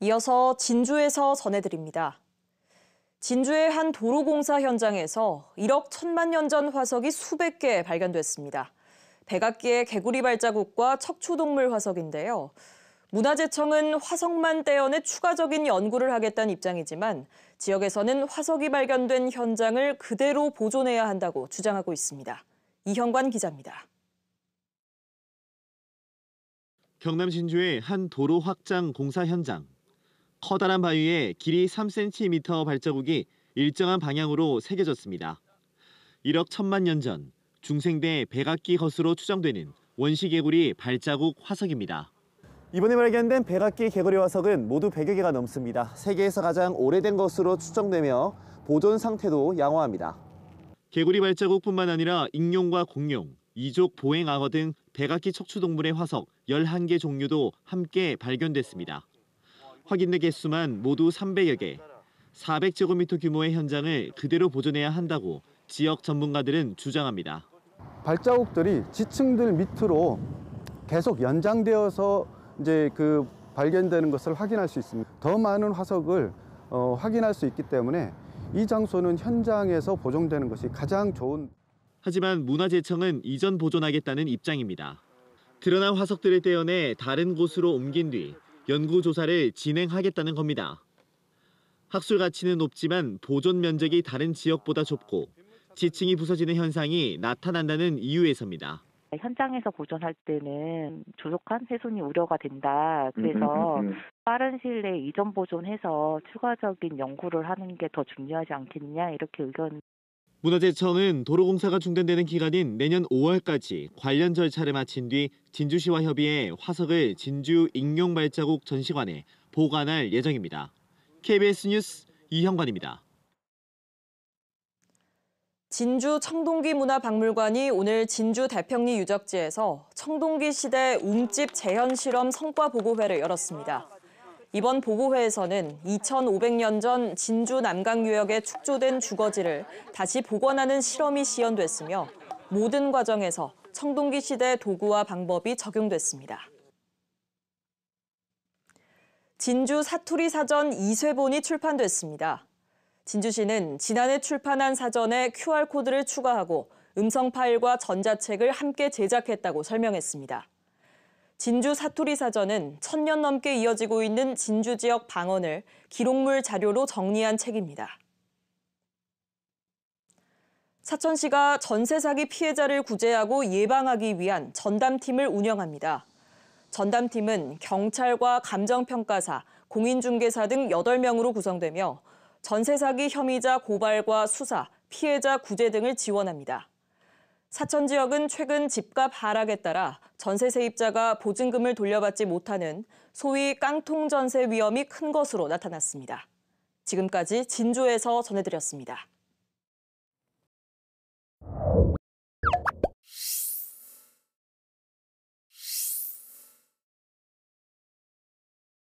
이어서 진주에서 전해드립니다. 진주의 한 도로공사 현장에서 1억 1천만 년 전 화석이 수백 개 발견됐습니다. 백악기의 개구리 발자국과 척추동물 화석인데요. 문화재청은 화석만 떼어내 추가적인 연구를 하겠다는 입장이지만 지역에서는 화석이 발견된 현장을 그대로 보존해야 한다고 주장하고 있습니다. 이형관 기자입니다. 경남 진주의한 도로 확장 공사 현장. 커다란 바위에 길이 3cm 발자국이 일정한 방향으로 새겨졌습니다. 1억 1천만 년 전 중생대 백악기 것으로 추정되는 원시개구리 발자국 화석입니다. 이번에 발견된 백악기 개구리 화석은 모두 100여 개가 넘습니다. 세계에서 가장 오래된 것으로 추정되며 보존 상태도 양호합니다. 개구리 발자국뿐만 아니라 익룡과 공룡, 이족 보행악어 등 백악기 척추동물의 화석 11개 종류도 함께 발견됐습니다. 확인된 개수만 모두 300여 개, 400제곱미터 규모의 현장을 그대로 보존해야 한다고 지역 전문가들은 주장합니다. 발자국들이 지층들 밑으로 계속 연장되어서 이제 그 발견되는 것을 확인할 수 있습니다. 더 많은 화석을 어, 확인할 수 있기 때문에 이 장소는 현장에서 보존되는 것이 가장 좋은. 하지만 문화재청은 이전 보존하겠다는 입장입니다. 드러난 화석들을 떼어내 다른 곳으로 옮긴 뒤 연구 조사를 진행하겠다는 겁니다. 학술 가치는 높지만 보존 면적이 다른 지역보다 좁고 지층이 부서지는 현상이 나타난다는 이유에서입니다. 현장에서 보존할 때는 조속한 훼손이 우려가 된다. 음, 음, 그래서 음, 빠른 시일 내에 이전 보존해서 추가적인 연구를 하는 게 더 중요하지 않겠냐 이렇게 의견 문화재청은 도로공사가 중단되는 기간인 내년 5월까지 관련 절차를 마친 뒤 진주시와 협의해 화석을 진주 익룡발자국 전시관에 보관할 예정입니다. KBS 뉴스 이형관입니다. 진주 청동기 문화박물관이 오늘 진주 대평리 유적지에서 청동기 시대 움집 재현 실험 성과 보고회를 열었습니다. 이번 보고회에서는 2,500년 전 진주 남강 유역에 축조된 주거지를 다시 복원하는 실험이 시연됐으며 모든 과정에서 청동기 시대 도구와 방법이 적용됐습니다. 진주 사투리 사전 2쇄본이 출판됐습니다. 진주시는 지난해 출판한 사전에 QR코드를 추가하고 음성 파일과 전자책을 함께 제작했다고 설명했습니다. 진주 사투리 사전은 천년 넘게 이어지고 있는 진주 지역 방언을 기록물 자료로 정리한 책입니다. 사천시가 전세 사기 피해자를 구제하고 예방하기 위한 전담팀을 운영합니다. 전담팀은 경찰과 감정평가사, 공인중개사 등 8명으로 구성되며 전세 사기 혐의자 고발과 수사, 피해자 구제 등을 지원합니다. 사천 지역은 최근 집값 하락에 따라 전세 세입자가 보증금을 돌려받지 못하는 소위 깡통 전세 위험이 큰 것으로 나타났습니다. 지금까지 진주에서 전해드렸습니다.